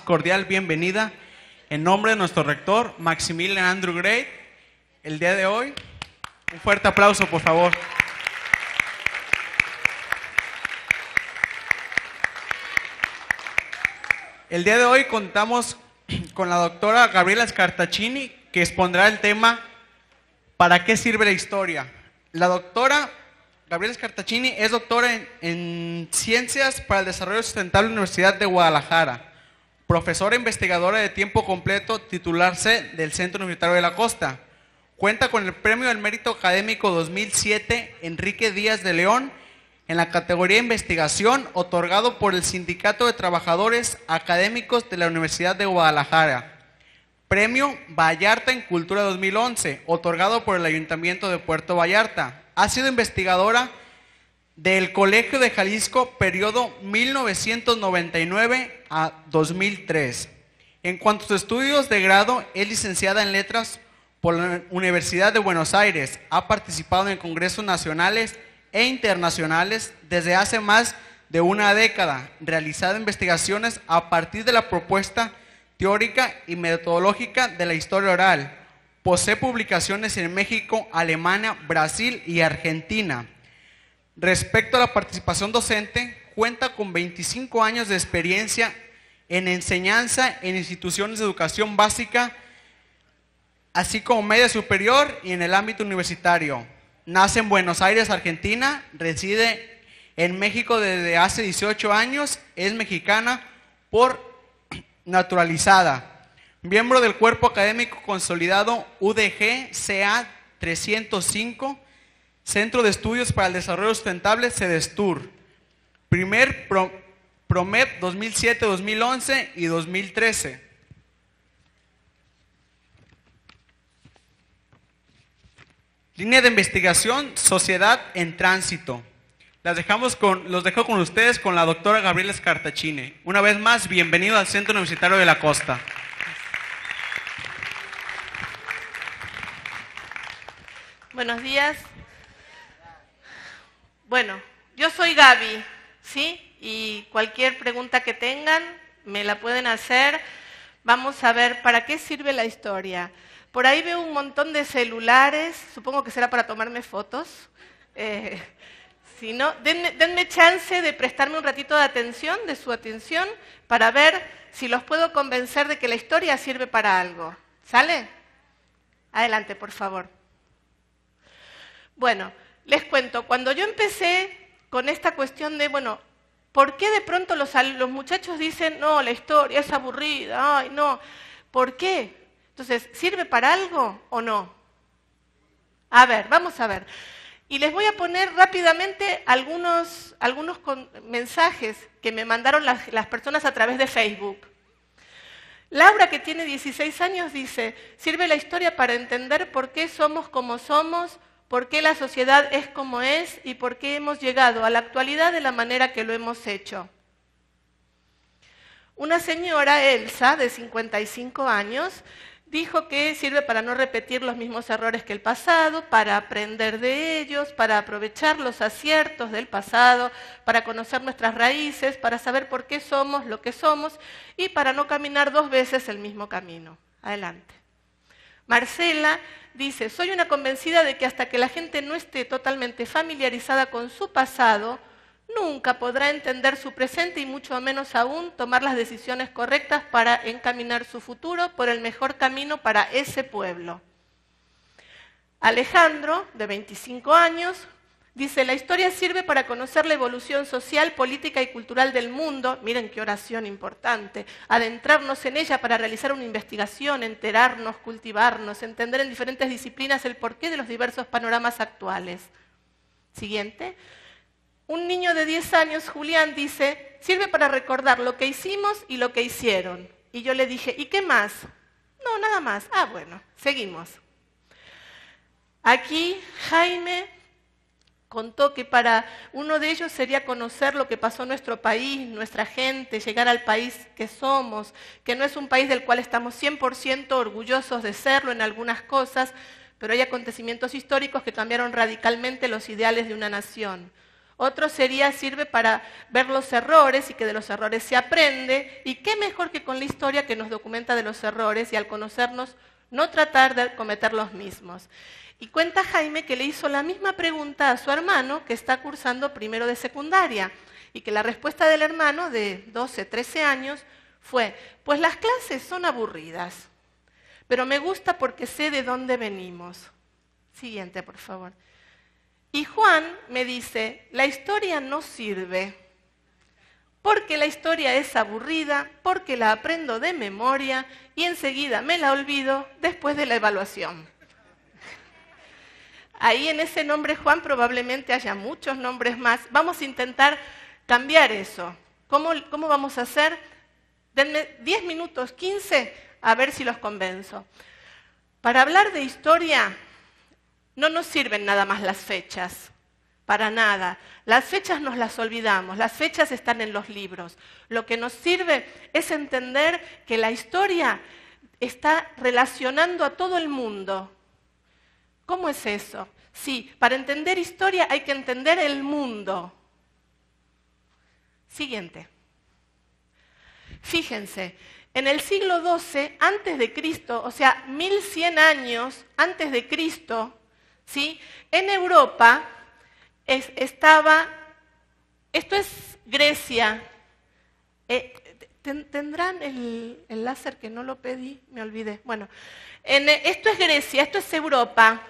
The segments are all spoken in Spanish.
cordial bienvenida en nombre de nuestro rector, Maximilian Andrew Gray, el día de hoy. Un fuerte aplauso, por favor. El día de hoy contamos con la doctora Gabriela Scartacini, que expondrá el tema ¿Para qué sirve la historia? La doctora Gabriela Scartacini es doctora en, Ciencias para el Desarrollo Sustentable de la Universidad de Guadalajara profesora investigadora de tiempo completo, titularse del Centro Universitario de la Costa. Cuenta con el Premio del Mérito Académico 2007 Enrique Díaz de León en la categoría Investigación, otorgado por el Sindicato de Trabajadores Académicos de la Universidad de Guadalajara. Premio Vallarta en Cultura 2011, otorgado por el Ayuntamiento de Puerto Vallarta. Ha sido investigadora del Colegio de Jalisco, periodo 1999 a 2003. En cuanto a sus estudios de grado, es licenciada en Letras por la Universidad de Buenos Aires. Ha participado en congresos nacionales e internacionales desde hace más de una década, Realizando investigaciones a partir de la propuesta teórica y metodológica de la historia oral. Posee publicaciones en México, Alemania, Brasil y Argentina. Respecto a la participación docente, cuenta con 25 años de experiencia en enseñanza en instituciones de educación básica, así como media superior y en el ámbito universitario. Nace en Buenos Aires, Argentina, reside en México desde hace 18 años, es mexicana por naturalizada, miembro del cuerpo académico consolidado UDG CA 305 Centro de Estudios para el Desarrollo Sustentable, CEDESTUR. Primer PROMED PROMET 2007, 2011 y 2013. Línea de investigación, sociedad en tránsito. Las dejamos con, los dejo con ustedes con la doctora Gabriela Escartachine. Una vez más, bienvenido al Centro Universitario de la Costa. Buenos días, bueno, yo soy Gaby, ¿sí? Y cualquier pregunta que tengan, me la pueden hacer. Vamos a ver para qué sirve la historia. Por ahí veo un montón de celulares, supongo que será para tomarme fotos. Eh, si no, denme, chance de prestarme un ratito de atención, de su atención, para ver si los puedo convencer de que la historia sirve para algo. ¿Sale? Adelante, por favor. Bueno, les cuento, cuando yo empecé con esta cuestión de, bueno, ¿por qué de pronto los, los muchachos dicen, no, la historia es aburrida, ay, no? ¿Por qué? Entonces, ¿sirve para algo o no? A ver, vamos a ver. Y les voy a poner rápidamente algunos, algunos mensajes que me mandaron las, las personas a través de Facebook. Laura, que tiene 16 años, dice, sirve la historia para entender por qué somos como somos, por qué la sociedad es como es y por qué hemos llegado a la actualidad de la manera que lo hemos hecho. Una señora, Elsa, de 55 años, dijo que sirve para no repetir los mismos errores que el pasado, para aprender de ellos, para aprovechar los aciertos del pasado, para conocer nuestras raíces, para saber por qué somos lo que somos y para no caminar dos veces el mismo camino. Adelante. Marcela dice, soy una convencida de que hasta que la gente no esté totalmente familiarizada con su pasado, nunca podrá entender su presente y mucho menos aún tomar las decisiones correctas para encaminar su futuro por el mejor camino para ese pueblo. Alejandro, de 25 años, Dice, la historia sirve para conocer la evolución social, política y cultural del mundo, miren qué oración importante, adentrarnos en ella para realizar una investigación, enterarnos, cultivarnos, entender en diferentes disciplinas el porqué de los diversos panoramas actuales. Siguiente. Un niño de 10 años, Julián, dice, sirve para recordar lo que hicimos y lo que hicieron. Y yo le dije, ¿y qué más? No, nada más. Ah, bueno, seguimos. Aquí Jaime contó que para uno de ellos sería conocer lo que pasó en nuestro país, nuestra gente, llegar al país que somos, que no es un país del cual estamos 100% orgullosos de serlo en algunas cosas, pero hay acontecimientos históricos que cambiaron radicalmente los ideales de una nación. Otro sería, sirve para ver los errores y que de los errores se aprende. Y qué mejor que con la historia que nos documenta de los errores y al conocernos no tratar de cometer los mismos. Y cuenta Jaime que le hizo la misma pregunta a su hermano que está cursando primero de secundaria y que la respuesta del hermano de 12, 13 años fue, pues las clases son aburridas, pero me gusta porque sé de dónde venimos. Siguiente, por favor. Y Juan me dice, la historia no sirve, porque la historia es aburrida, porque la aprendo de memoria y enseguida me la olvido después de la evaluación. Ahí en ese nombre Juan probablemente haya muchos nombres más. Vamos a intentar cambiar eso. ¿Cómo, vamos a hacer? Denme 10 minutos, 15, a ver si los convenzo. Para hablar de historia no nos sirven nada más las fechas, para nada. Las fechas nos las olvidamos, las fechas están en los libros. Lo que nos sirve es entender que la historia está relacionando a todo el mundo ¿Cómo es eso? Sí, para entender historia hay que entender el mundo. Siguiente. Fíjense, en el siglo XII, antes de Cristo, o sea, 1100 años antes de Cristo, ¿sí? en Europa estaba, esto es Grecia, eh, ¿Tendrán el, láser que no lo pedí? Me olvidé. Bueno, esto es Grecia, esto es Europa.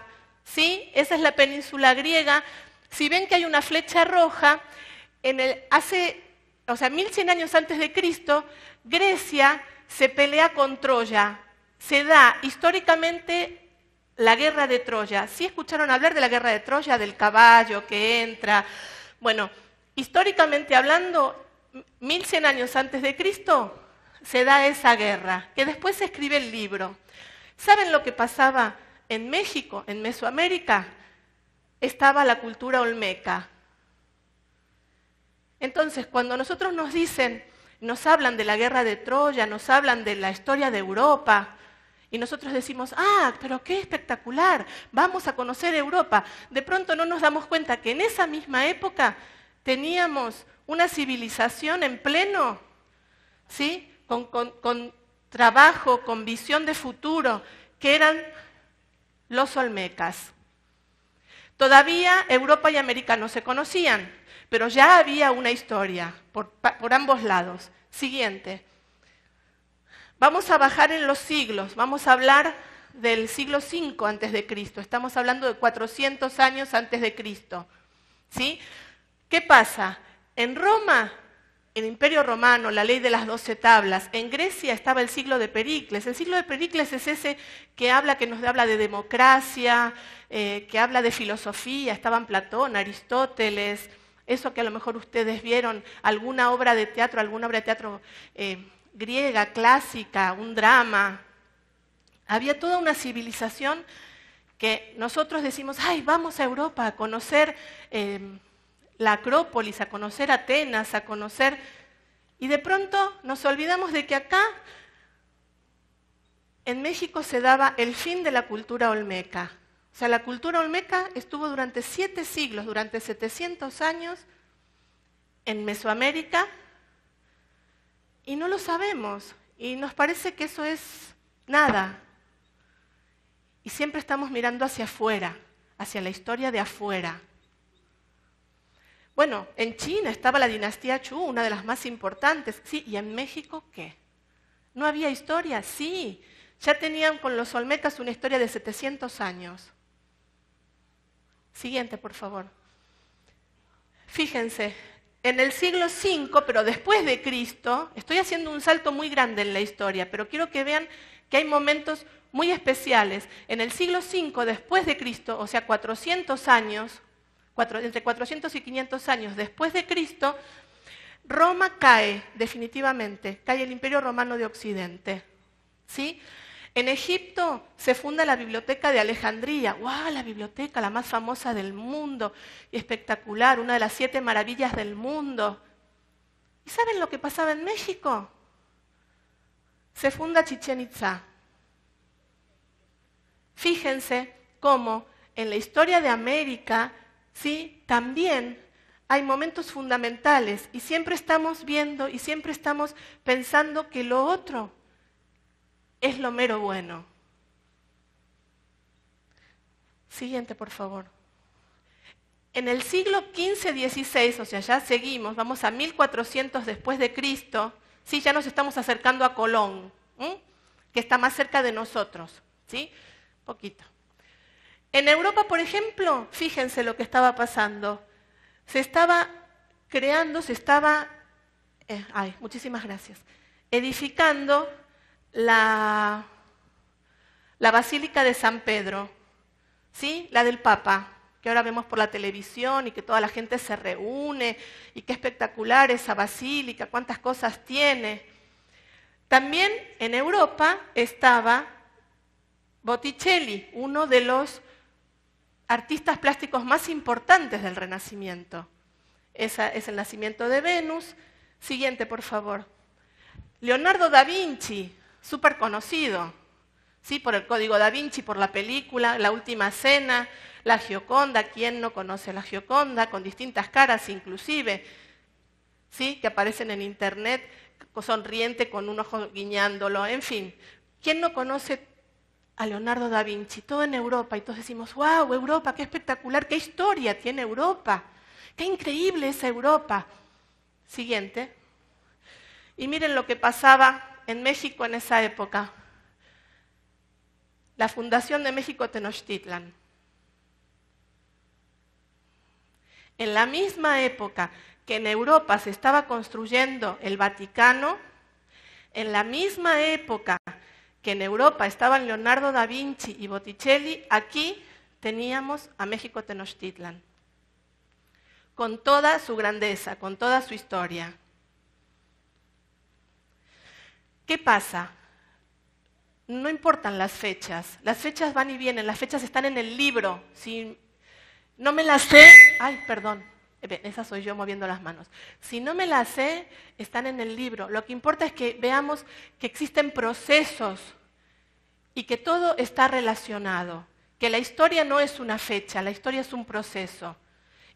¿sí? Esa es la península griega. Si ven que hay una flecha roja, en hace, o sea, 1100 años antes de Cristo, Grecia se pelea con Troya. Se da históricamente la guerra de Troya. ¿Sí escucharon hablar de la guerra de Troya, del caballo que entra? Bueno, históricamente hablando, 1100 años antes de Cristo se da esa guerra, que después se escribe el libro. ¿Saben lo que pasaba en México, en Mesoamérica, estaba la cultura olmeca. Entonces, cuando nosotros nos dicen, nos hablan de la guerra de Troya, nos hablan de la historia de Europa, y nosotros decimos, ah, pero qué espectacular, vamos a conocer Europa. De pronto no nos damos cuenta que en esa misma época teníamos una civilización en pleno, ¿sí? Con, con trabajo, con visión de futuro, que eran los olmecas. Todavía Europa y América no se conocían, pero ya había una historia por, ambos lados. Siguiente. Vamos a bajar en los siglos, vamos a hablar del siglo V antes de Cristo. Estamos hablando de 400 años antes de Cristo. ¿Sí? ¿Qué pasa? En Roma el Imperio Romano, la ley de las doce tablas. En Grecia estaba el siglo de Pericles. El siglo de Pericles es ese que habla, que nos habla de democracia, eh, que habla de filosofía. Estaban Platón, Aristóteles, eso que a lo mejor ustedes vieron, alguna obra de teatro, alguna obra de teatro eh, griega, clásica, un drama. Había toda una civilización que nosotros decimos, ay, vamos a Europa a conocer. Eh, la Acrópolis, a conocer Atenas, a conocer... Y de pronto nos olvidamos de que acá, en México, se daba el fin de la cultura olmeca. O sea, la cultura olmeca estuvo durante siete siglos, durante 700 años, en Mesoamérica, y no lo sabemos, y nos parece que eso es nada. Y siempre estamos mirando hacia afuera, hacia la historia de afuera. Bueno, en China estaba la dinastía Chu, una de las más importantes. Sí, ¿y en México qué? ¿No había historia? Sí. Ya tenían con los Olmetas una historia de 700 años. Siguiente, por favor. Fíjense, en el siglo V, pero después de Cristo, estoy haciendo un salto muy grande en la historia, pero quiero que vean que hay momentos muy especiales. En el siglo V después de Cristo, o sea, 400 años, entre 400 y 500 años después de Cristo, Roma cae definitivamente, cae el Imperio Romano de Occidente. ¿sí? En Egipto se funda la Biblioteca de Alejandría, ¡Wow! La biblioteca, la más famosa del mundo y espectacular, una de las siete maravillas del mundo. ¿Y saben lo que pasaba en México? Se funda Chichen Itza. Fíjense cómo en la historia de América ¿sí? También hay momentos fundamentales y siempre estamos viendo y siempre estamos pensando que lo otro es lo mero bueno. Siguiente, por favor. En el siglo XV-XVI, o sea, ya seguimos, vamos a 1400 después de Cristo, sí, ya nos estamos acercando a Colón, que está más cerca de nosotros, ¿sí? Poquito. En Europa, por ejemplo, fíjense lo que estaba pasando. Se estaba creando, se estaba, eh, ay, muchísimas gracias, edificando la, la Basílica de San Pedro, ¿sí? la del Papa, que ahora vemos por la televisión y que toda la gente se reúne y qué espectacular esa basílica, cuántas cosas tiene. También en Europa estaba Botticelli, uno de los artistas plásticos más importantes del Renacimiento. Esa es el nacimiento de Venus. Siguiente, por favor. Leonardo da Vinci, súper conocido, ¿sí? por el Código da Vinci, por la película La Última Cena, La Gioconda, ¿quién no conoce la Gioconda? Con distintas caras inclusive, ¿sí? que aparecen en Internet sonriente con un ojo guiñándolo, en fin. ¿Quién no conoce a Leonardo da Vinci, todo en Europa. Y todos decimos, wow, Europa, qué espectacular, qué historia tiene Europa, qué increíble es Europa. Siguiente. Y miren lo que pasaba en México en esa época. La fundación de México Tenochtitlan. En la misma época que en Europa se estaba construyendo el Vaticano, en la misma época que en Europa estaban Leonardo da Vinci y Botticelli, aquí teníamos a México Tenochtitlan, con toda su grandeza, con toda su historia. ¿Qué pasa? No importan las fechas, las fechas van y vienen, las fechas están en el libro. Si no me las sé, ay, perdón, esa soy yo moviendo las manos. Si no me las sé, están en el libro. Lo que importa es que veamos que existen procesos y que todo está relacionado, que la historia no es una fecha, la historia es un proceso.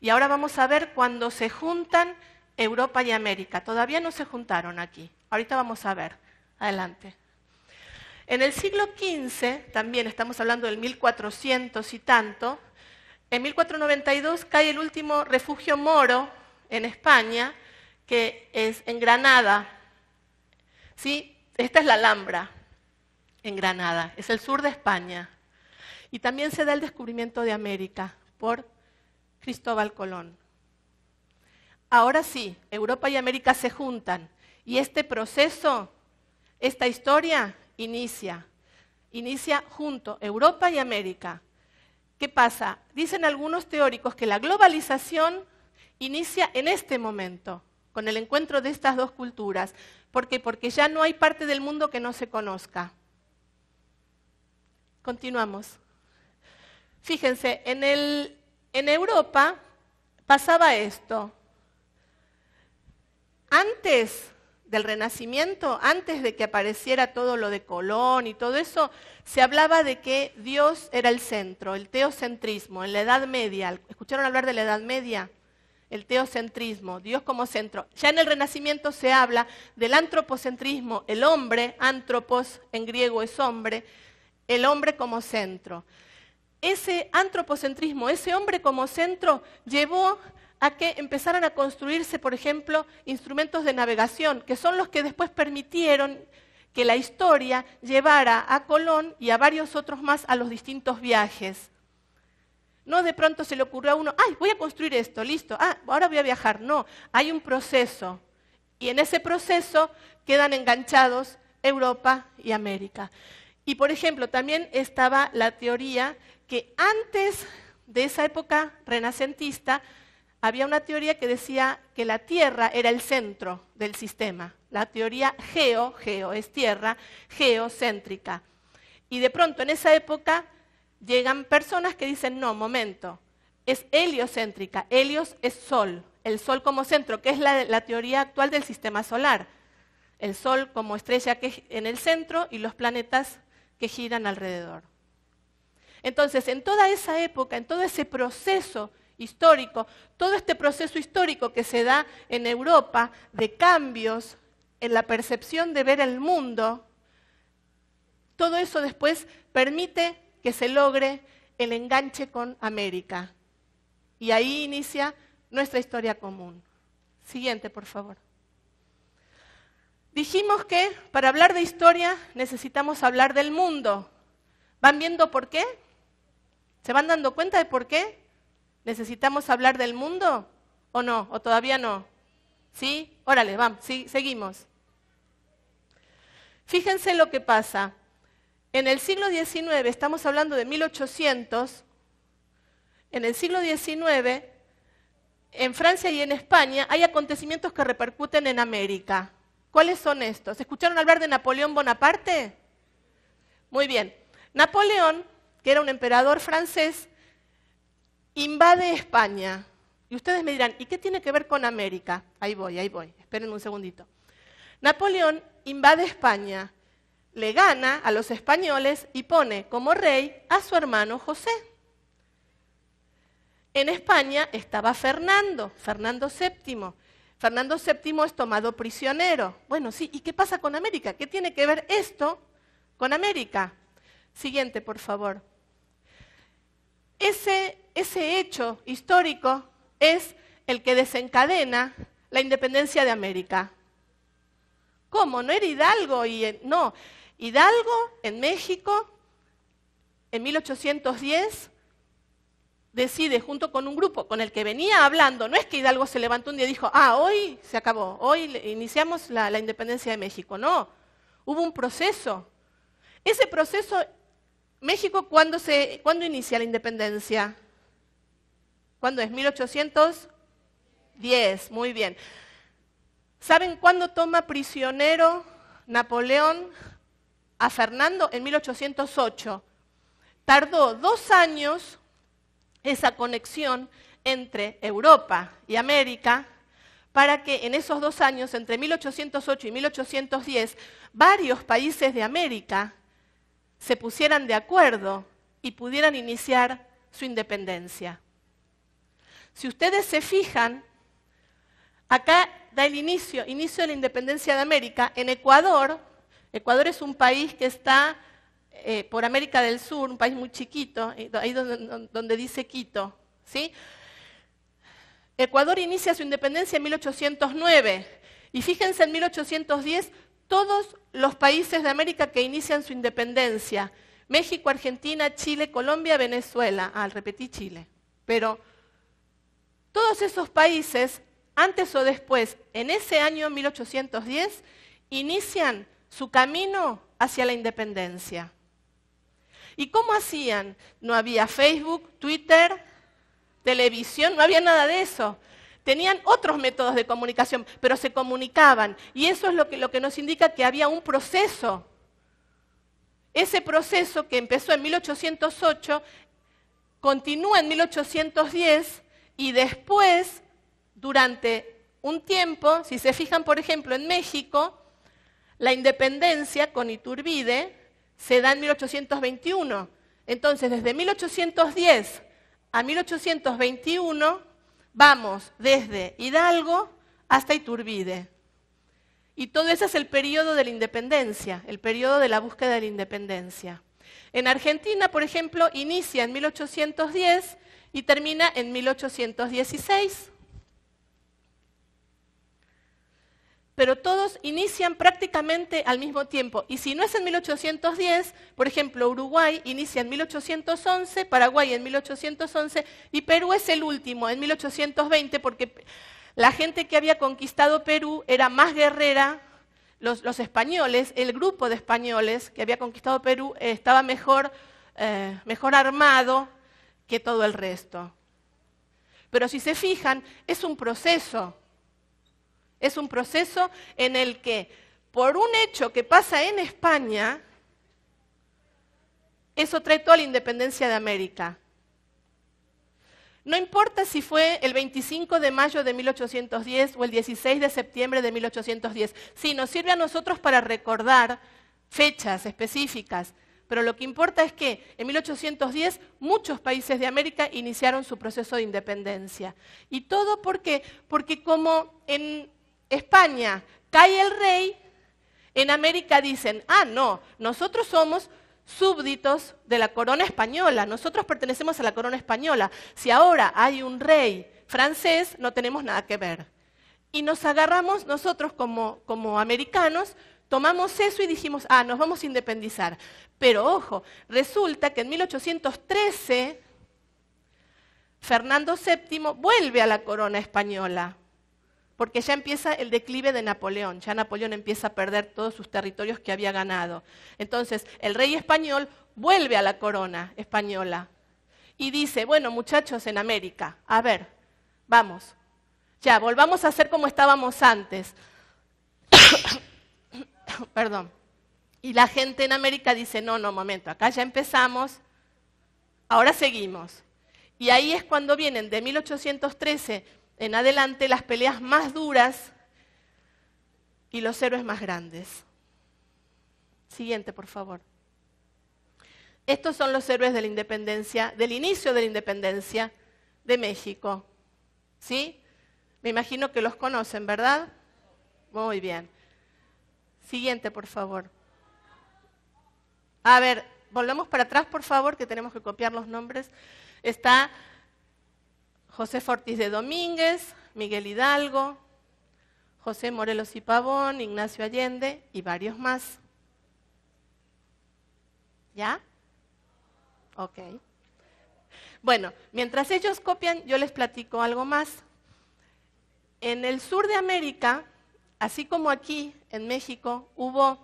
Y ahora vamos a ver cuando se juntan Europa y América. Todavía no se juntaron aquí. Ahorita vamos a ver. Adelante. En el siglo XV, también estamos hablando del 1400 y tanto, en 1492 cae el último refugio moro en España, que es en Granada. ¿Sí? Esta es la Alhambra, en Granada, es el sur de España. Y también se da el descubrimiento de América por Cristóbal Colón. Ahora sí, Europa y América se juntan y este proceso, esta historia, inicia. Inicia junto Europa y América. ¿Qué pasa? Dicen algunos teóricos que la globalización inicia en este momento, con el encuentro de estas dos culturas. ¿Por qué? Porque ya no hay parte del mundo que no se conozca. Continuamos. Fíjense, en, en Europa pasaba esto. Antes del Renacimiento, antes de que apareciera todo lo de Colón y todo eso, se hablaba de que Dios era el centro, el teocentrismo, en la Edad Media. ¿Escucharon hablar de la Edad Media? El teocentrismo, Dios como centro. Ya en el Renacimiento se habla del antropocentrismo, el hombre, antropos en griego es hombre, el hombre como centro. Ese antropocentrismo, ese hombre como centro, llevó a que empezaran a construirse, por ejemplo, instrumentos de navegación, que son los que después permitieron que la historia llevara a Colón y a varios otros más a los distintos viajes. No de pronto se le ocurrió a uno, ay, voy a construir esto, listo, ah, ahora voy a viajar. No, hay un proceso. Y en ese proceso quedan enganchados Europa y América. Y por ejemplo, también estaba la teoría que antes de esa época renacentista había una teoría que decía que la Tierra era el centro del sistema. La teoría geo, geo es tierra, geocéntrica. Y de pronto en esa época llegan personas que dicen, no, momento, es heliocéntrica. Helios es sol, el sol como centro, que es la, teoría actual del sistema solar. El sol como estrella que en el centro y los planetas que giran alrededor. Entonces, en toda esa época, en todo ese proceso histórico, todo este proceso histórico que se da en Europa de cambios en la percepción de ver el mundo, todo eso después permite que se logre el enganche con América. Y ahí inicia nuestra historia común. Siguiente, por favor. Dijimos que para hablar de historia necesitamos hablar del mundo. ¿Van viendo por qué? ¿Se van dando cuenta de por qué? ¿Necesitamos hablar del mundo o no? ¿O todavía no? ¿Sí? Órale, vamos, sí, seguimos. Fíjense lo que pasa. En el siglo XIX, estamos hablando de 1800, en el siglo XIX, en Francia y en España hay acontecimientos que repercuten en América. ¿Cuáles son estos? ¿Escucharon hablar de Napoleón Bonaparte? Muy bien. Napoleón, que era un emperador francés, invade España. Y ustedes me dirán, ¿y qué tiene que ver con América? Ahí voy, ahí voy, esperen un segundito. Napoleón invade España, le gana a los españoles y pone como rey a su hermano José. En España estaba Fernando, Fernando VII. Fernando VII es tomado prisionero. Bueno, sí, ¿y qué pasa con América? ¿Qué tiene que ver esto con América? Siguiente, por favor. Ese ese hecho histórico es el que desencadena la independencia de América. ¿Cómo? ¿No era Hidalgo? Y, no, Hidalgo en México en 1810 decide junto con un grupo con el que venía hablando, no es que Hidalgo se levantó un día y dijo, ah, hoy se acabó, hoy iniciamos la, independencia de México, no, hubo un proceso. Ese proceso, México, cuando se, ¿cuándo inicia la independencia? ¿Cuándo es? 1810, muy bien. ¿Saben cuándo toma prisionero Napoleón a Fernando? En 1808. Tardó dos años esa conexión entre Europa y América para que en esos dos años, entre 1808 y 1810, varios países de América se pusieran de acuerdo y pudieran iniciar su independencia. Si ustedes se fijan, acá da el inicio, inicio de la independencia de América. En Ecuador, Ecuador es un país que está eh, por América del Sur, un país muy chiquito, eh, ahí donde, dice Quito, ¿sí? Ecuador inicia su independencia en 1809 y fíjense en 1810 todos los países de América que inician su independencia. México, Argentina, Chile, Colombia, Venezuela. al ah, repetí Chile. Pero todos esos países, antes o después, en ese año 1810, inician su camino hacia la independencia. ¿Y cómo hacían? No había Facebook, Twitter, televisión, no había nada de eso. Tenían otros métodos de comunicación, pero se comunicaban. Y eso es lo que, nos indica que había un proceso. Ese proceso que empezó en 1808, continúa en 1810 y después, durante un tiempo, si se fijan, por ejemplo, en México, la independencia con Iturbide se da en 1821. Entonces, desde 1810 a 1821 vamos desde Hidalgo hasta Iturbide. Y todo ese es el periodo de la independencia, el periodo de la búsqueda de la independencia. En Argentina, por ejemplo, inicia en 1810 y termina en 1816. Pero todos inician prácticamente al mismo tiempo. Y si no es en 1810, por ejemplo, Uruguay inicia en 1811, Paraguay en 1811 y Perú es el último, en 1820, porque la gente que había conquistado Perú era más guerrera, los, españoles, el grupo de españoles que había conquistado Perú estaba mejor eh, armado, que todo el resto. Pero si se fijan, es un proceso. Es un proceso en el que, por un hecho que pasa en España, eso trae toda la independencia de América. No importa si fue el 25 de mayo de 1810 o el 16 de septiembre de 1810, Si nos sirve a nosotros para recordar fechas específicas, pero lo que importa es que en 1810 muchos países de América iniciaron su proceso de independencia. ¿Y todo por qué? Porque como en España cae el rey, en América dicen, ah, no, nosotros somos súbditos de la corona española, nosotros pertenecemos a la corona española. Si ahora hay un rey francés, no tenemos nada que ver. Y nos agarramos nosotros como, como americanos Tomamos eso y dijimos, ah, nos vamos a independizar. Pero ojo, resulta que en 1813 Fernando VII vuelve a la corona española, porque ya empieza el declive de Napoleón, ya Napoleón empieza a perder todos sus territorios que había ganado. Entonces, el rey español vuelve a la corona española y dice, bueno, muchachos en América, a ver, vamos, ya, volvamos a ser como estábamos antes perdón. Y la gente en América dice, no, no, momento, acá ya empezamos, ahora seguimos. Y ahí es cuando vienen de 1813 en adelante las peleas más duras y los héroes más grandes. Siguiente, por favor. Estos son los héroes de la independencia, del inicio de la independencia de México. ¿Sí? Me imagino que los conocen, ¿verdad? Muy bien. Siguiente, por favor. A ver, volvemos para atrás, por favor, que tenemos que copiar los nombres. Está José Fortis de Domínguez, Miguel Hidalgo, José Morelos y Pavón, Ignacio Allende y varios más. ¿Ya? Ok. Bueno, mientras ellos copian, yo les platico algo más. En el sur de América, así como aquí en México hubo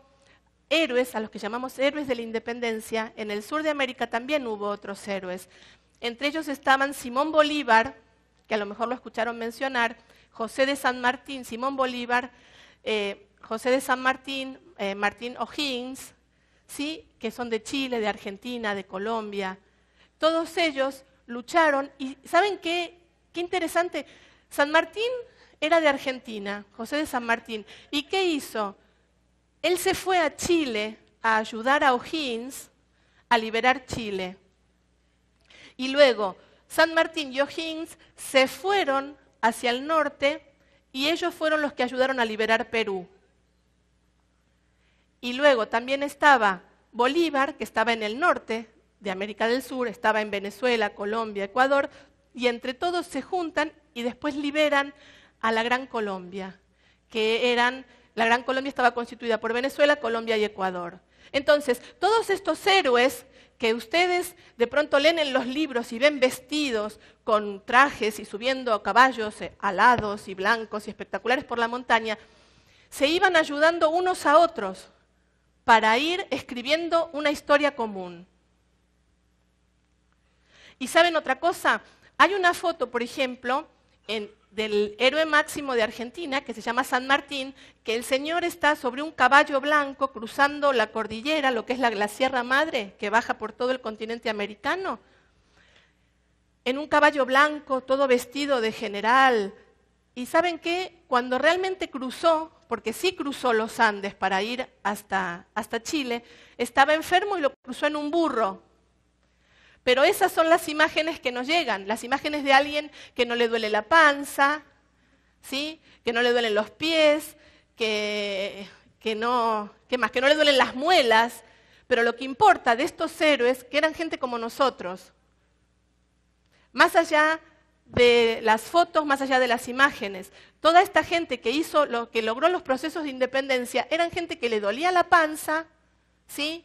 héroes, a los que llamamos héroes de la independencia, en el sur de América también hubo otros héroes. Entre ellos estaban Simón Bolívar, que a lo mejor lo escucharon mencionar, José de San Martín, Simón Bolívar, eh, José de San Martín, eh, Martín O'Higgins, ¿sí? que son de Chile, de Argentina, de Colombia. Todos ellos lucharon y ¿saben qué? Qué interesante. San Martín era de Argentina, José de San Martín. ¿Y qué hizo? Él se fue a Chile a ayudar a O'Higgins a liberar Chile. Y luego San Martín y O'Higgins se fueron hacia el norte y ellos fueron los que ayudaron a liberar Perú. Y luego también estaba Bolívar, que estaba en el norte de América del Sur, estaba en Venezuela, Colombia, Ecuador, y entre todos se juntan y después liberan a la Gran Colombia, que eran, la Gran Colombia estaba constituida por Venezuela, Colombia y Ecuador. Entonces, todos estos héroes que ustedes de pronto leen en los libros y ven vestidos con trajes y subiendo a caballos eh, alados y blancos y espectaculares por la montaña, se iban ayudando unos a otros para ir escribiendo una historia común. Y saben otra cosa, hay una foto, por ejemplo, del héroe máximo de Argentina, que se llama San Martín, que el señor está sobre un caballo blanco cruzando la cordillera, lo que es la, Sierra Madre, que baja por todo el continente americano, en un caballo blanco, todo vestido de general. Y saben qué, cuando realmente cruzó, porque sí cruzó los Andes para ir hasta, hasta Chile, estaba enfermo y lo cruzó en un burro, pero esas son las imágenes que nos llegan, las imágenes de alguien que no le duele la panza, ¿sí? que no le duelen los pies, que, no, más? que no le duelen las muelas. Pero lo que importa de estos héroes, que eran gente como nosotros, más allá de las fotos, más allá de las imágenes, toda esta gente que hizo lo que logró los procesos de independencia, eran gente que le dolía la panza, ¿sí?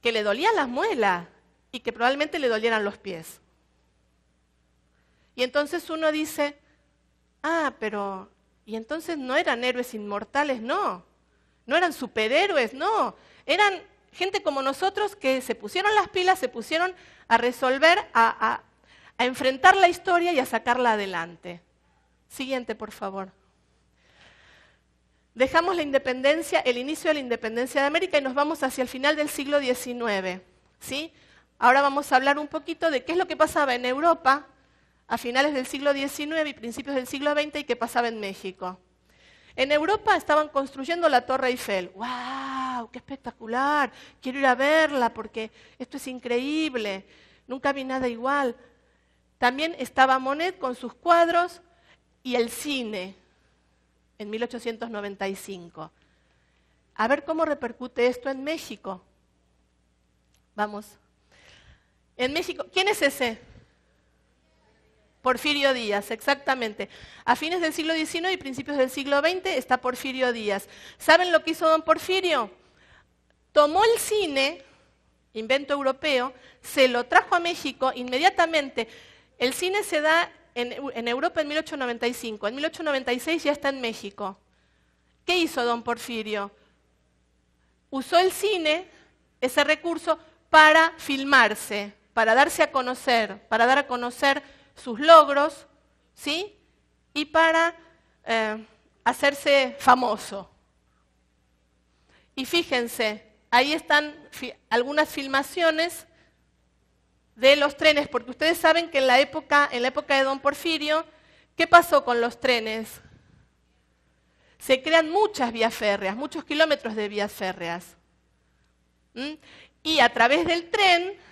que le dolía las muelas, y que probablemente le dolieran los pies. Y entonces uno dice, ah, pero, y entonces no eran héroes inmortales, no, no eran superhéroes, no, eran gente como nosotros que se pusieron las pilas, se pusieron a resolver, a, a, a enfrentar la historia y a sacarla adelante. Siguiente, por favor. Dejamos la independencia, el inicio de la independencia de América y nos vamos hacia el final del siglo XIX. ¿sí? Ahora vamos a hablar un poquito de qué es lo que pasaba en Europa a finales del siglo XIX y principios del siglo XX y qué pasaba en México. En Europa estaban construyendo la Torre Eiffel. ¡Wow! ¡Qué espectacular! Quiero ir a verla porque esto es increíble. Nunca vi nada igual. También estaba Monet con sus cuadros y el cine en 1895. A ver cómo repercute esto en México. Vamos. En México, ¿quién es ese? Porfirio Díaz, exactamente. A fines del siglo XIX y principios del siglo XX está Porfirio Díaz. ¿Saben lo que hizo don Porfirio? Tomó el cine, invento europeo, se lo trajo a México inmediatamente. El cine se da en, en Europa en 1895, en 1896 ya está en México. ¿Qué hizo don Porfirio? Usó el cine, ese recurso, para filmarse para darse a conocer, para dar a conocer sus logros, ¿sí? Y para eh, hacerse famoso. Y fíjense, ahí están algunas filmaciones de los trenes, porque ustedes saben que en la época, en la época de Don Porfirio, ¿qué pasó con los trenes? Se crean muchas vías férreas, muchos kilómetros de vías férreas. ¿Mm? Y a través del tren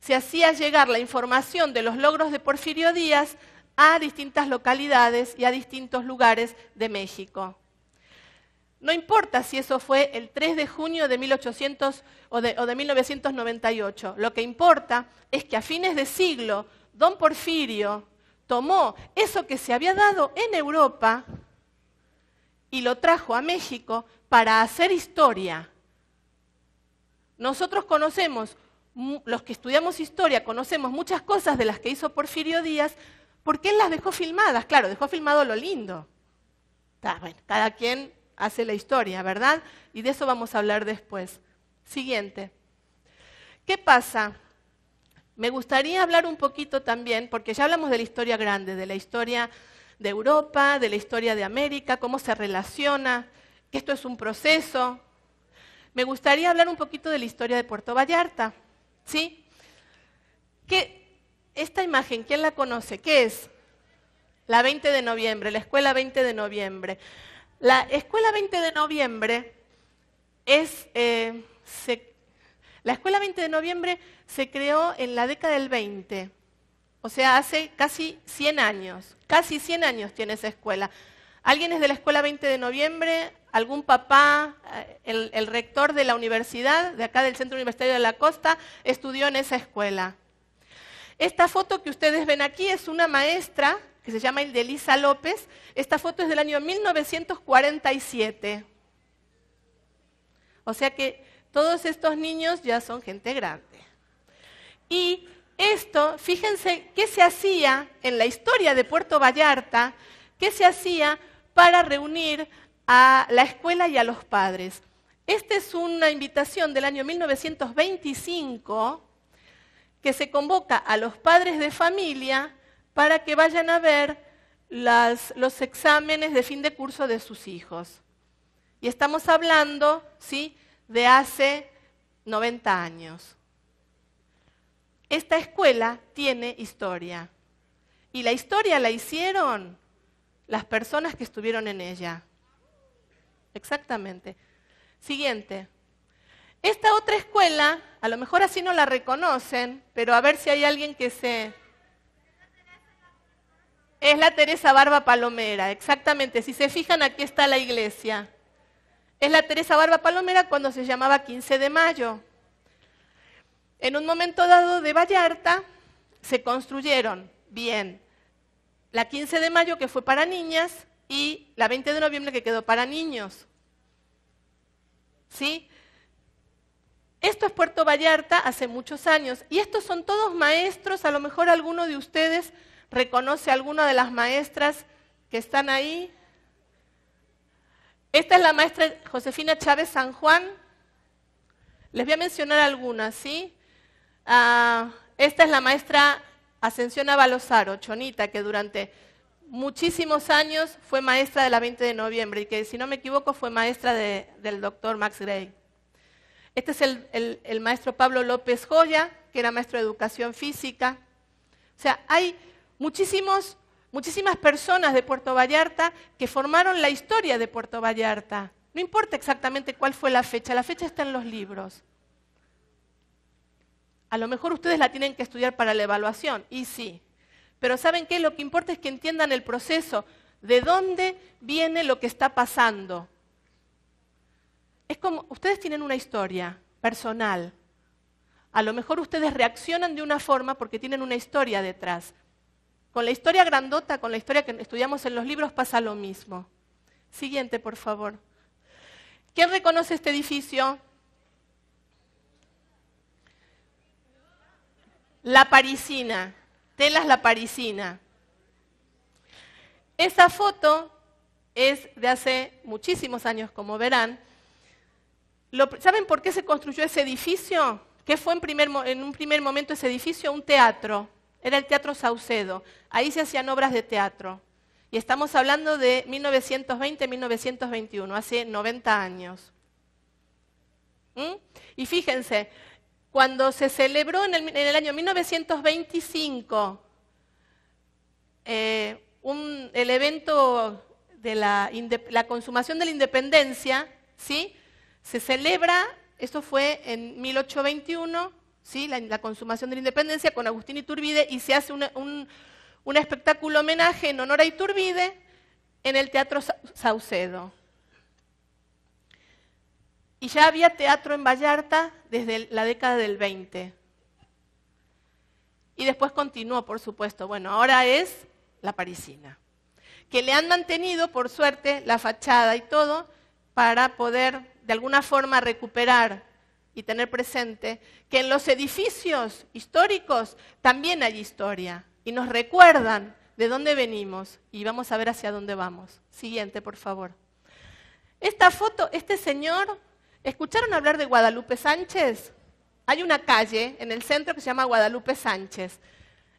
se hacía llegar la información de los logros de Porfirio Díaz a distintas localidades y a distintos lugares de México. No importa si eso fue el 3 de junio de 1800 o de, 1998, lo que importa es que a fines de siglo don Porfirio tomó eso que se había dado en Europa y lo trajo a México para hacer historia. Nosotros conocemos los que estudiamos historia conocemos muchas cosas de las que hizo Porfirio Díaz, qué él las dejó filmadas, claro, dejó filmado lo lindo. cada quien hace la historia, ¿verdad? Y de eso vamos a hablar después. Siguiente. ¿Qué pasa? Me gustaría hablar un poquito también, porque ya hablamos de la historia grande, de la historia de Europa, de la historia de América, cómo se relaciona, que esto es un proceso. Me gustaría hablar un poquito de la historia de Puerto Vallarta, ¿Sí? ¿Qué, esta imagen, ¿quién la conoce? ¿Qué es? La 20 de noviembre, la escuela 20 de noviembre. La escuela 20 de noviembre es... Eh, la escuela 20 de noviembre se creó en la década del 20, o sea, hace casi 100 años. Casi 100 años tiene esa escuela. ¿Alguien es de la escuela 20 de noviembre? algún papá, eh, el, rector de la universidad, de acá del Centro Universitario de la Costa, estudió en esa escuela. Esta foto que ustedes ven aquí es una maestra que se llama Ildelisa López. Esta foto es del año 1947. O sea que todos estos niños ya son gente grande. Y esto, fíjense qué se hacía en la historia de Puerto Vallarta, qué se hacía para reunir a la escuela y a los padres. Esta es una invitación del año 1925 que se convoca a los padres de familia para que vayan a ver los exámenes de fin de curso de sus hijos. Y estamos hablando ¿sí? de hace 90 años. Esta escuela tiene historia. Y la historia la hicieron las personas que estuvieron en ella. Exactamente. Siguiente. Esta otra escuela, a lo mejor así no la reconocen, pero a ver si hay alguien que se... Es la Teresa Barba Palomera, exactamente. Si se fijan, aquí está la iglesia. Es la Teresa Barba Palomera cuando se llamaba 15 de mayo. En un momento dado de Vallarta se construyeron, bien, la 15 de mayo que fue para niñas y la 20 de noviembre que quedó para niños. ¿Sí? Esto es Puerto Vallarta hace muchos años y estos son todos maestros, a lo mejor alguno de ustedes reconoce alguna de las maestras que están ahí. Esta es la maestra Josefina Chávez San Juan. Les voy a mencionar algunas, ¿sí? Ah, esta es la maestra Ascensión Avalosaro, Chonita, que durante muchísimos años fue maestra de la 20 de noviembre y que, si no me equivoco, fue maestra del doctor Max Gray. Este es el, maestro Pablo López Joya, que era maestro de educación física. O sea, hay muchísimas personas de Puerto Vallarta que formaron la historia de Puerto Vallarta. No importa exactamente cuál fue la fecha, la fecha está en los libros. A lo mejor ustedes la tienen que estudiar para la evaluación, y sí, pero ¿saben qué? Lo que importa es que entiendan el proceso, de dónde viene lo que está pasando. Es como, ustedes tienen una historia personal. A lo mejor ustedes reaccionan de una forma porque tienen una historia detrás. Con la historia grandota, con la historia que estudiamos en los libros, pasa lo mismo. Siguiente, por favor. ¿Quién reconoce este edificio? La Parisina. Telas La Parisina. Esa foto es de hace muchísimos años, como verán. ¿Saben por qué se construyó ese edificio? ¿Qué fue en, en un primer momento ese edificio? Un teatro. Era el Teatro Saucedo. Ahí se hacían obras de teatro. Y estamos hablando de 1920-1921, hace 90 años. ¿Mm? Y fíjense, cuando se celebró en el, año 1925 eh, el evento de la, consumación de la independencia, ¿sí? se celebra, esto fue en 1821, ¿sí? la, consumación de la independencia con Agustín Iturbide y se hace un, un espectáculo homenaje en honor a Iturbide en el Teatro Saucedo. Y ya había teatro en Vallarta desde la década del 20. Y después continuó, por supuesto. Bueno, ahora es la parisina, que le han mantenido, por suerte, la fachada y todo para poder, de alguna forma, recuperar y tener presente que en los edificios históricos también hay historia y nos recuerdan de dónde venimos y vamos a ver hacia dónde vamos. Siguiente, por favor. Esta foto, este señor ¿Escucharon hablar de Guadalupe Sánchez? Hay una calle en el centro que se llama Guadalupe Sánchez.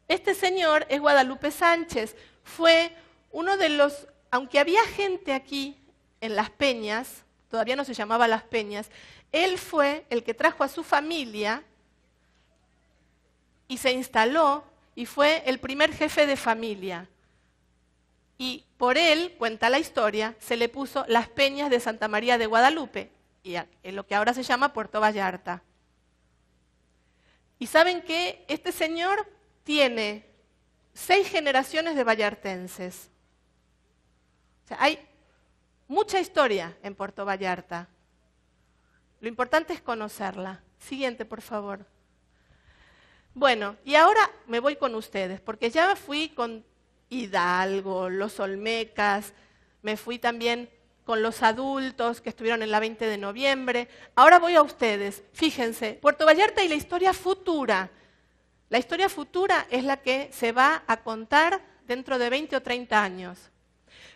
Este señor es Guadalupe Sánchez. Fue uno de los, aunque había gente aquí en Las Peñas, todavía no se llamaba Las Peñas, él fue el que trajo a su familia y se instaló y fue el primer jefe de familia. Y por él, cuenta la historia, se le puso Las Peñas de Santa María de Guadalupe y en lo que ahora se llama Puerto Vallarta. Y saben que este señor tiene seis generaciones de vallartenses. O sea, hay mucha historia en Puerto Vallarta. Lo importante es conocerla. Siguiente, por favor. Bueno, y ahora me voy con ustedes, porque ya fui con Hidalgo, los Olmecas, me fui también con los adultos que estuvieron en la 20 de noviembre. Ahora voy a ustedes. Fíjense, Puerto Vallarta y la historia futura. La historia futura es la que se va a contar dentro de 20 o 30 años.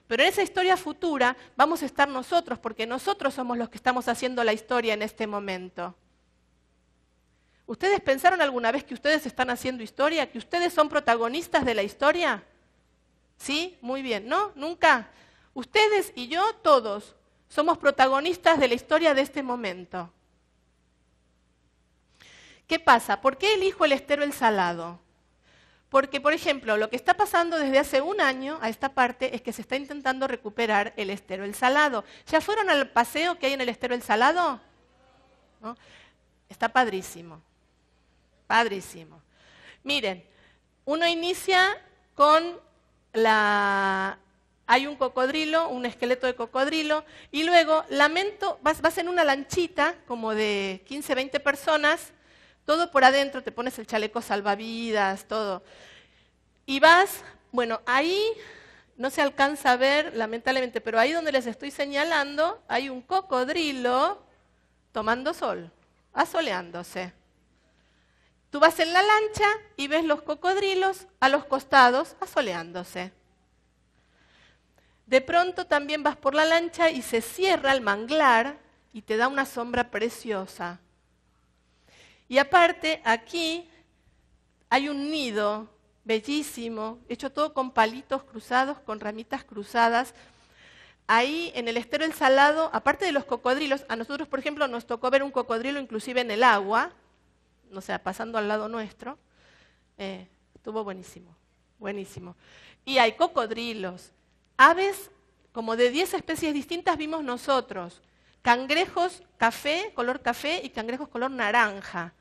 Pero en esa historia futura vamos a estar nosotros, porque nosotros somos los que estamos haciendo la historia en este momento. ¿Ustedes pensaron alguna vez que ustedes están haciendo historia? ¿Que ustedes son protagonistas de la historia? ¿Sí? Muy bien. ¿No? ¿Nunca? Ustedes y yo todos somos protagonistas de la historia de este momento. ¿Qué pasa? ¿Por qué elijo el estero El Salado? Porque, por ejemplo, lo que está pasando desde hace un año a esta parte es que se está intentando recuperar el estero El Salado. ¿Ya fueron al paseo que hay en el estero El Salado? ¿No? Está padrísimo. Padrísimo. Miren, uno inicia con la, hay un cocodrilo, un esqueleto de cocodrilo, y luego lamento, vas, en una lanchita como de 15, 20 personas, todo por adentro, te pones el chaleco salvavidas, todo. Y vas, bueno, ahí no se alcanza a ver, lamentablemente, pero ahí donde les estoy señalando, hay un cocodrilo tomando sol, asoleándose. Tú vas en la lancha y ves los cocodrilos a los costados asoleándose. De pronto también vas por la lancha y se cierra el manglar y te da una sombra preciosa. Y aparte, aquí hay un nido bellísimo, hecho todo con palitos cruzados, con ramitas cruzadas. Ahí en el estero El Salado, aparte de los cocodrilos, a nosotros, por ejemplo, nos tocó ver un cocodrilo inclusive en el agua, o sea, pasando al lado nuestro. Eh, estuvo buenísimo, buenísimo. Y hay cocodrilos, Aves como de 10 especies distintas vimos nosotros. Cangrejos café, color café y cangrejos color naranja.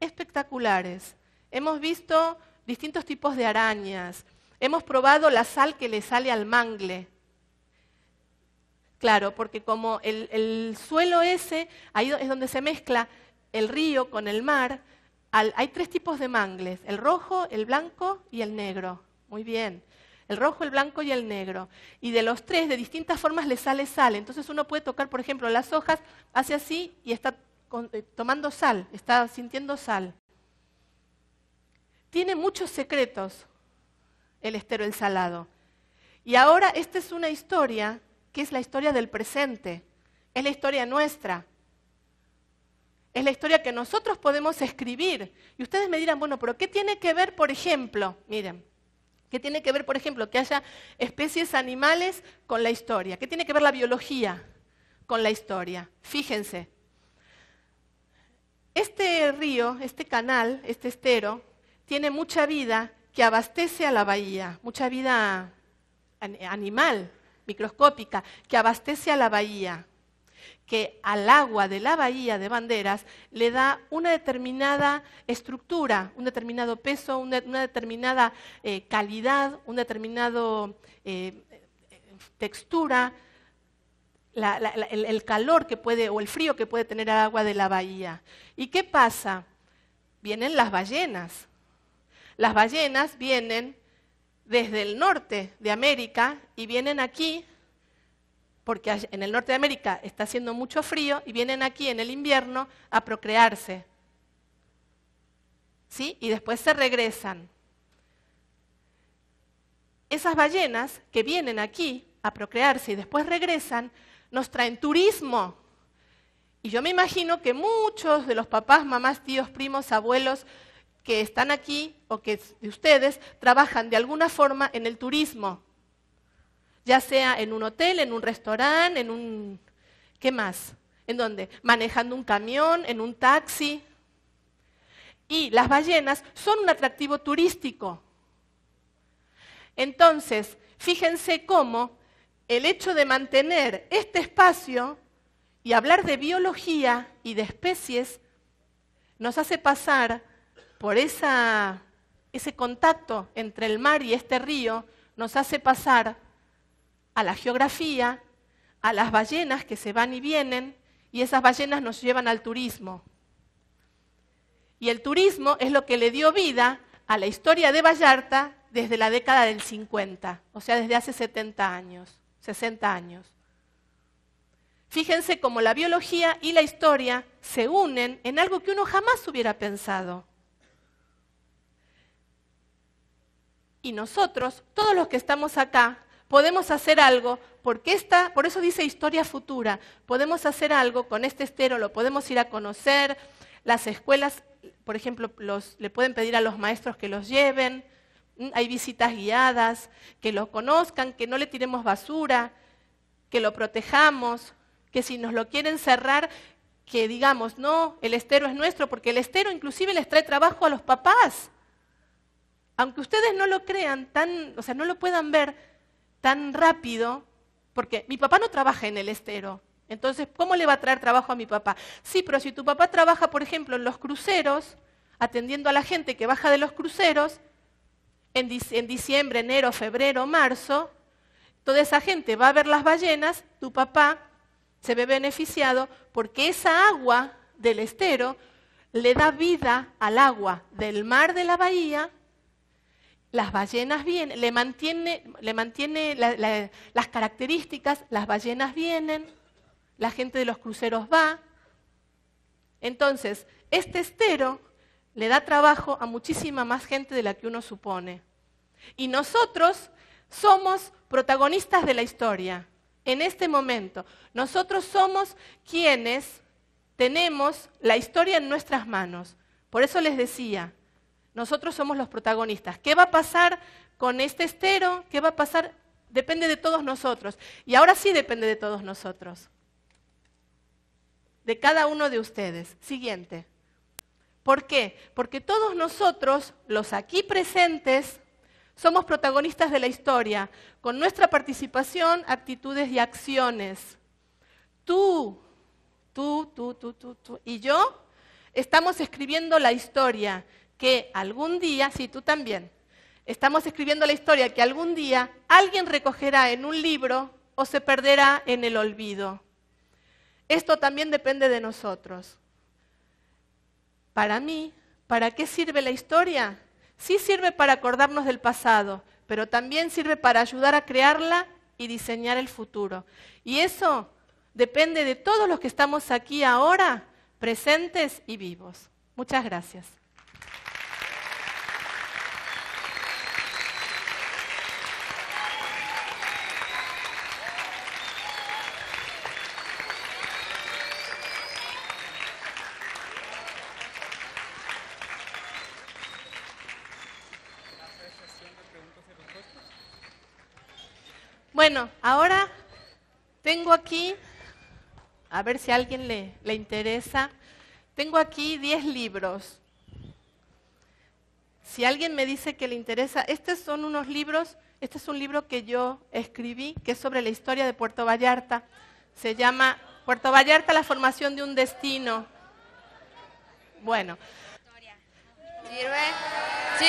Espectaculares. Hemos visto distintos tipos de arañas. Hemos probado la sal que le sale al mangle. Claro, porque como el, suelo ese, ahí es donde se mezcla el río con el mar, hay tres tipos de mangles, el rojo, el blanco y el negro. Muy bien el rojo, el blanco y el negro. Y de los tres, de distintas formas, le sale sal. Entonces uno puede tocar, por ejemplo, las hojas, hace así y está eh, tomando sal, está sintiendo sal. Tiene muchos secretos el estero, el salado. Y ahora esta es una historia que es la historia del presente, es la historia nuestra. Es la historia que nosotros podemos escribir. Y ustedes me dirán, bueno, pero ¿qué tiene que ver, por ejemplo? Miren, ¿Qué tiene que ver, por ejemplo, que haya especies animales con la historia? ¿Qué tiene que ver la biología con la historia? Fíjense. Este río, este canal, este estero, tiene mucha vida que abastece a la bahía, mucha vida animal, microscópica, que abastece a la bahía que al agua de la bahía de Banderas le da una determinada estructura, un determinado peso, una, determinada eh, calidad, un determinado eh, textura, el, el calor que puede o el frío que puede tener el agua de la bahía. ¿Y qué pasa? Vienen las ballenas. Las ballenas vienen desde el norte de América y vienen aquí porque en el norte de América está haciendo mucho frío y vienen aquí en el invierno a procrearse. ¿Sí? Y después se regresan. Esas ballenas que vienen aquí a procrearse y después regresan, nos traen turismo. Y yo me imagino que muchos de los papás, mamás, tíos, primos, abuelos que están aquí o que de ustedes trabajan de alguna forma en el turismo ya sea en un hotel, en un restaurante, en un... ¿Qué más? ¿En dónde? Manejando un camión, en un taxi. Y las ballenas son un atractivo turístico. Entonces, fíjense cómo el hecho de mantener este espacio y hablar de biología y de especies nos hace pasar por esa, ese contacto entre el mar y este río, nos hace pasar a la geografía, a las ballenas que se van y vienen, y esas ballenas nos llevan al turismo. Y el turismo es lo que le dio vida a la historia de Vallarta desde la década del 50, o sea, desde hace 70 años, 60 años. Fíjense cómo la biología y la historia se unen en algo que uno jamás hubiera pensado. Y nosotros, todos los que estamos acá, podemos hacer algo, porque esta, por eso dice historia futura, podemos hacer algo con este estero, lo podemos ir a conocer, las escuelas, por ejemplo, le pueden pedir a los maestros que los lleven, hay visitas guiadas, que lo conozcan, que no le tiremos basura, que lo protejamos, que si nos lo quieren cerrar, que digamos, no, el estero es nuestro, porque el estero inclusive les trae trabajo a los papás. Aunque ustedes no lo crean, tan, o sea, no lo puedan ver, tan rápido, porque mi papá no trabaja en el estero. Entonces, ¿cómo le va a traer trabajo a mi papá? Sí, pero si tu papá trabaja, por ejemplo, en los cruceros, atendiendo a la gente que baja de los cruceros, en, diciembre, enero, febrero, marzo, toda esa gente va a ver las ballenas, tu papá se ve beneficiado porque esa agua del estero le da vida al agua del mar de la bahía las ballenas vienen, le mantiene, le mantiene las características, las ballenas vienen, la gente de los cruceros va. Entonces, este estero le da trabajo a muchísima más gente de la que uno supone. Y nosotros somos protagonistas de la historia en este momento. Nosotros somos quienes tenemos la historia en nuestras manos. Por eso les decía, nosotros somos los protagonistas. ¿Qué va a pasar con este estero? ¿Qué va a pasar? Depende de todos nosotros. Y ahora sí depende de todos nosotros. De cada uno de ustedes. Siguiente. ¿Por qué? Porque todos nosotros, los aquí presentes, somos protagonistas de la historia, con nuestra participación, actitudes y acciones. Tú, tú, tú, tú, tú, tú y yo estamos escribiendo la historia que algún día, si sí, tú también, estamos escribiendo la historia, que algún día alguien recogerá en un libro o se perderá en el olvido. Esto también depende de nosotros. Para mí, ¿para qué sirve la historia? Sí sirve para acordarnos del pasado, pero también sirve para ayudar a crearla y diseñar el futuro. Y eso depende de todos los que estamos aquí ahora, presentes y vivos. Muchas gracias. Bueno, ahora tengo aquí, a ver si a alguien le, interesa, tengo aquí 10 libros. Si alguien me dice que le interesa, estos son unos libros, este es un libro que yo escribí, que es sobre la historia de Puerto Vallarta. Se llama Puerto Vallarta, la formación de un destino. Bueno. Sí.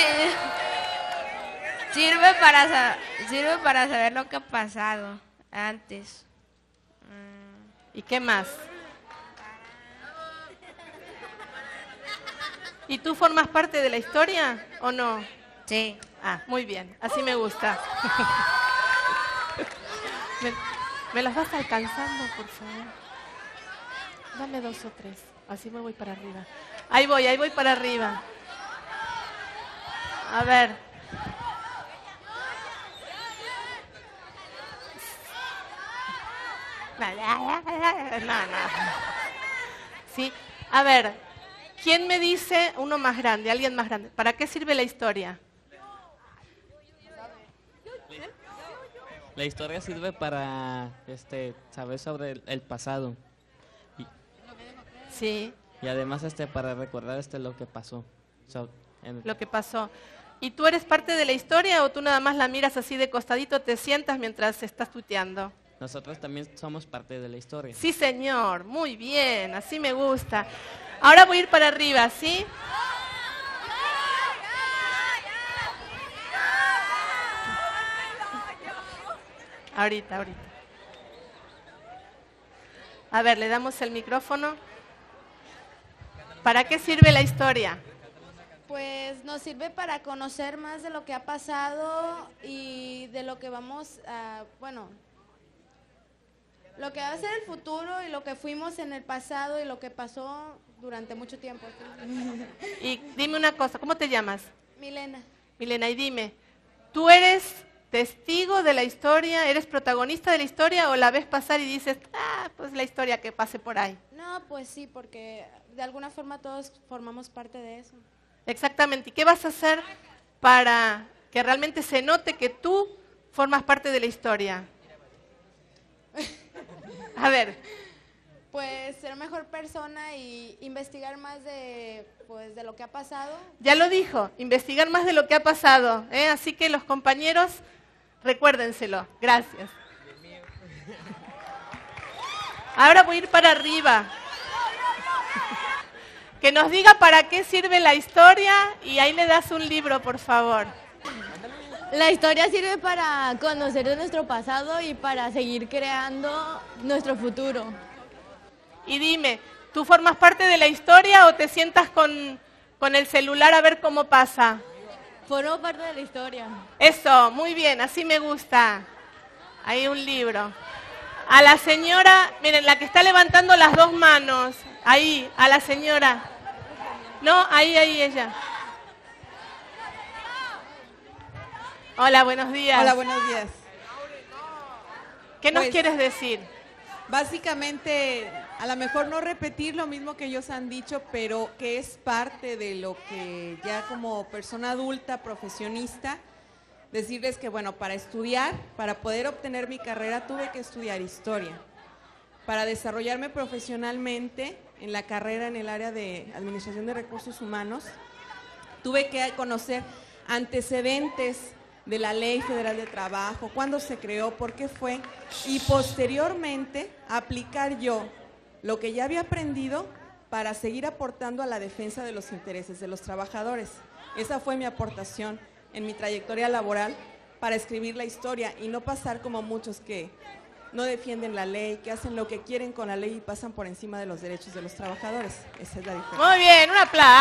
Sirve para, saber lo que ha pasado antes. ¿Y qué más? ¿Y tú formas parte de la historia o no? Sí. Ah, muy bien, así me gusta. me, las vas alcanzando, por favor? Dame dos o tres, así me voy para arriba. Ahí voy, ahí voy para arriba. A ver. ¿Sí? A ver, ¿quién me dice uno más grande, alguien más grande? ¿Para qué sirve la historia? La historia sirve para este, saber sobre el, pasado. Y, sí. Y además este, para recordar este, lo que pasó. Lo que pasó. ¿Y tú eres parte de la historia o tú nada más la miras así de costadito, te sientas mientras estás tuteando? nosotros también somos parte de la historia. Sí, señor, muy bien, así me gusta. Ahora voy a ir para arriba, ¿sí? Ahorita, ahorita. A ver, le damos el micrófono. ¿Para qué sirve la historia? Pues nos sirve para conocer más de lo que ha pasado y de lo que vamos a, bueno, lo que va a ser el futuro y lo que fuimos en el pasado y lo que pasó durante mucho tiempo. Y dime una cosa, ¿cómo te llamas? Milena. Milena, y dime, ¿tú eres testigo de la historia, eres protagonista de la historia o la ves pasar y dices, ah, pues la historia que pase por ahí? No, pues sí, porque de alguna forma todos formamos parte de eso. Exactamente, ¿y qué vas a hacer para que realmente se note que tú formas parte de la historia? A ver. Pues ser mejor persona y investigar más de, pues, de lo que ha pasado. Ya lo dijo, investigar más de lo que ha pasado. ¿eh? Así que los compañeros, recuérdenselo. Gracias. Ahora voy a ir para arriba. Que nos diga para qué sirve la historia y ahí le das un libro, por favor. La historia sirve para conocer de nuestro pasado y para seguir creando nuestro futuro. Y dime, ¿tú formas parte de la historia o te sientas con, con el celular a ver cómo pasa? Formo parte de la historia. Eso, muy bien, así me gusta. Hay un libro. A la señora, miren, la que está levantando las dos manos, ahí, a la señora. No, ahí, ahí ella. Hola, buenos días. Hola, buenos días. ¿Qué nos pues, quieres decir? Básicamente, a lo mejor no repetir lo mismo que ellos han dicho, pero que es parte de lo que ya como persona adulta, profesionista, decirles que bueno, para estudiar, para poder obtener mi carrera, tuve que estudiar historia. Para desarrollarme profesionalmente en la carrera en el área de administración de recursos humanos, tuve que conocer antecedentes de la Ley Federal de Trabajo, cuándo se creó, por qué fue, y posteriormente aplicar yo lo que ya había aprendido para seguir aportando a la defensa de los intereses de los trabajadores. Esa fue mi aportación en mi trayectoria laboral para escribir la historia y no pasar como muchos que no defienden la ley, que hacen lo que quieren con la ley y pasan por encima de los derechos de los trabajadores. Esa es la diferencia. Muy bien, un aplauso.